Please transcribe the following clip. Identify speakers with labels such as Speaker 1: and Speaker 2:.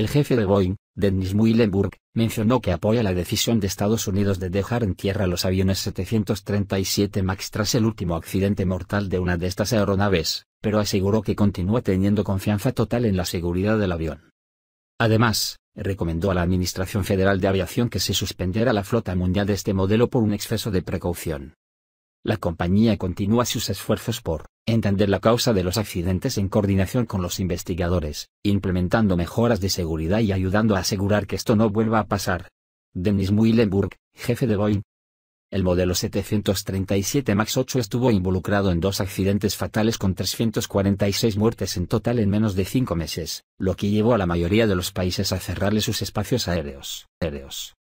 Speaker 1: El jefe de Boeing, Dennis Muilenburg, mencionó que apoya la decisión de Estados Unidos de dejar en tierra los aviones 737 MAX tras el último accidente mortal de una de estas aeronaves, pero aseguró que continúa teniendo confianza total en la seguridad del avión. Además, recomendó a la Administración Federal de Aviación que se suspendiera la flota mundial de este modelo por un exceso de precaución. La compañía continúa sus esfuerzos por entender la causa de los accidentes en coordinación con los investigadores, implementando mejoras de seguridad y ayudando a asegurar que esto no vuelva a pasar. Dennis Muilenburg, jefe de Boeing. El modelo 737 MAX 8 estuvo involucrado en dos accidentes fatales con 346 muertes en total en menos de cinco meses, lo que llevó a la mayoría de los países a cerrarle sus espacios aéreos. aéreos.